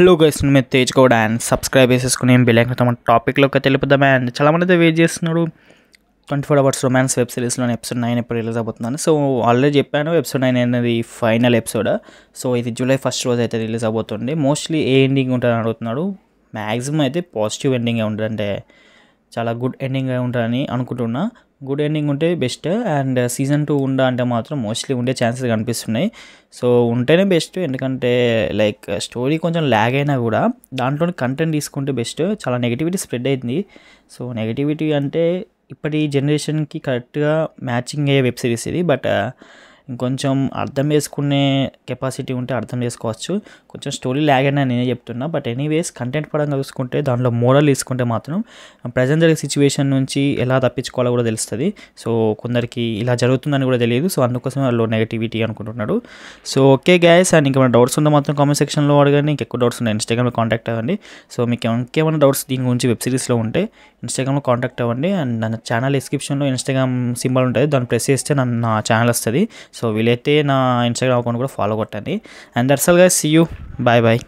hello guys మీరు Tej and subscribe చేసేసుకుని నేను బిలైక్తో మన టాపిక్లోకి తెలిపిద్దాం అండ్ చాలామంది అయితే వెయిట్ చేస్తున్నాడు twenty four hours romance web సిరీస్లోని ఎపిసోడ్ నైన్ ఇప్పుడు రిలీజ్ అవుతుందని సో ఆల్రెడీ చెప్పాను ఎపిసోడ్ నైన్ అనేది ఫైనల్ ఎపిసోడ్ సో ఇది జూలై ఫస్ట్ రోజు అయితే రిలీజ్ అవుతుంది మోస్ట్లీ ఏ ఎండింగ్ ఉంటుందని అడుగుతున్నాడు మ్యాక్సిమం అయితే పాజిటివ్ ఎండింగ్ ఉంటుందంటే చాలా గుడ్ ఎండింగ్ ఉంటుందని అనుకుంటున్నా గుడ్ ఎండింగ్ ఉంటే బెస్ట్ అండ్ సీజన్ టూ ఉండ అంటే మాత్రం మోస్ట్లీ ఉండే ఛాన్సెస్ కనిపిస్తున్నాయి సో ఉంటేనే బెస్ట్ ఎందుకంటే లైక్ స్టోరీ కొంచెం ల్యాగ్ అయినా కూడా దాంట్లో కంటెంట్ తీసుకుంటే బెస్ట్ చాలా నెగిటివిటీ స్ప్రెడ్ అయింది సో నెగిటివిటీ అంటే ఇప్పటి జనరేషన్కి కరెక్ట్గా మ్యాచింగ్ అయ్యే వెబ్ సిరీస్ ఇది బట్ ఇంకొంచెం అర్థం చేసుకునే కెపాసిటీ ఉంటే అర్థం చేసుకోవచ్చు కొంచెం స్టోరీ ల్యాగ్ అని నేనే చెప్తున్నా బట్ ఎనీవేస్ కంటెంట్ పరంగా చూసుకుంటే దాంట్లో మోడల్ తీసుకుంటే మాత్రం ప్రజెంట్ జరిగే సిచ్యువేషన్ నుంచి ఎలా తప్పించుకోవాలో కూడా తెలుస్తుంది సో కొందరికి ఇలా జరుగుతుందని కూడా తెలియదు సో అందుకోసం వాళ్ళు నెగిటివిటీ అనుకుంటున్నాడు సో ఓకే గ్యాస్ అండ్ ఇంకేమైనా డౌట్స్ ఉంటే మాత్రం కామెంట్ సెక్షన్లో అడగండి ఇంకెక్కువ డౌట్స్ ఉన్నాయి ఇన్స్టాగ్రామ్లో కాంటాక్ట్ అవ్వండి సో మీకు ఇంకేమైనా డౌట్స్ దీని గురించి వెబ్ సిరీస్లో ఉంటే ఇన్స్టాగ్రామ్లో కాంటాక్ట్ అవ్వండి అండ్ నా ఛానల్ డిస్క్రిప్షన్లో ఇన్స్టాగ్రామ్ సింబల్ ఉంటుంది దాన్ని ప్రెస్ చేస్తే నన్ను నా ఛానల్ వస్తుంది సో సో వీలైతే నా ఇన్స్టాగ్రామ్ అకౌంట్ కూడా ఫాలో కొట్టండి అండ్ దట్స్ గా సీ యూ బాయ్ బాయ్